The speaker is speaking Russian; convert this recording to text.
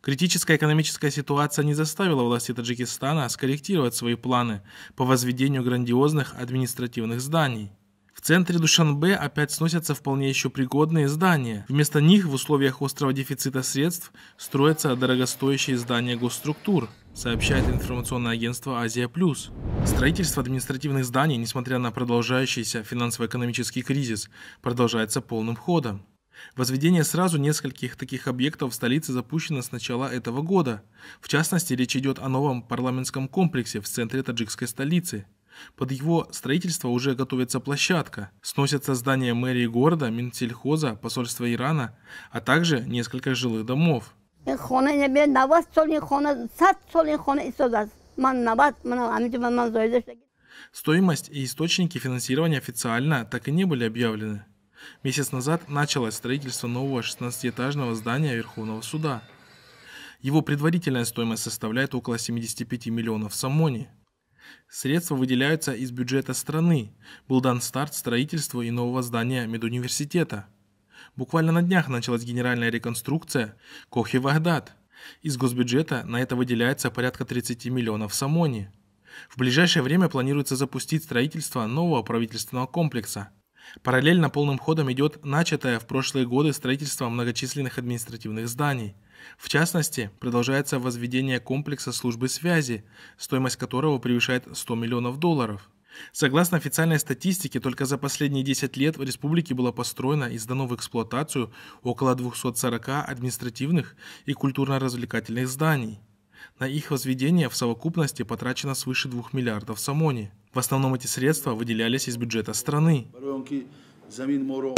Критическая экономическая ситуация не заставила власти Таджикистана скорректировать свои планы по возведению грандиозных административных зданий. В центре Душанбе опять сносятся вполне еще пригодные здания. Вместо них в условиях острого дефицита средств строятся дорогостоящие здания госструктур, сообщает информационное агентство «Азия Плюс». Строительство административных зданий, несмотря на продолжающийся финансово-экономический кризис, продолжается полным ходом. Возведение сразу нескольких таких объектов в столице запущено с начала этого года. В частности, речь идет о новом парламентском комплексе в центре таджикской столицы. Под его строительство уже готовится площадка. Сносятся здания мэрии города, Минсельхоза, посольства Ирана, а также несколько жилых домов. Стоимость и источники финансирования официально так и не были объявлены. Месяц назад началось строительство нового 16-этажного здания Верховного суда. Его предварительная стоимость составляет около 75 миллионов самони. Средства выделяются из бюджета страны. Был дан старт строительству и нового здания медуниверситета. Буквально на днях началась генеральная реконструкция Кохи-Вагдад. Из госбюджета на это выделяется порядка 30 миллионов самони. В ближайшее время планируется запустить строительство нового правительственного комплекса. Параллельно полным ходом идет начатое в прошлые годы строительство многочисленных административных зданий. В частности, продолжается возведение комплекса службы связи, стоимость которого превышает 100 миллионов долларов. Согласно официальной статистике, только за последние 10 лет в республике было построено и сдано в эксплуатацию около 240 административных и культурно-развлекательных зданий. На их возведение в совокупности потрачено свыше 2 миллиардов самони. В основном эти средства выделялись из бюджета страны. ки замин моро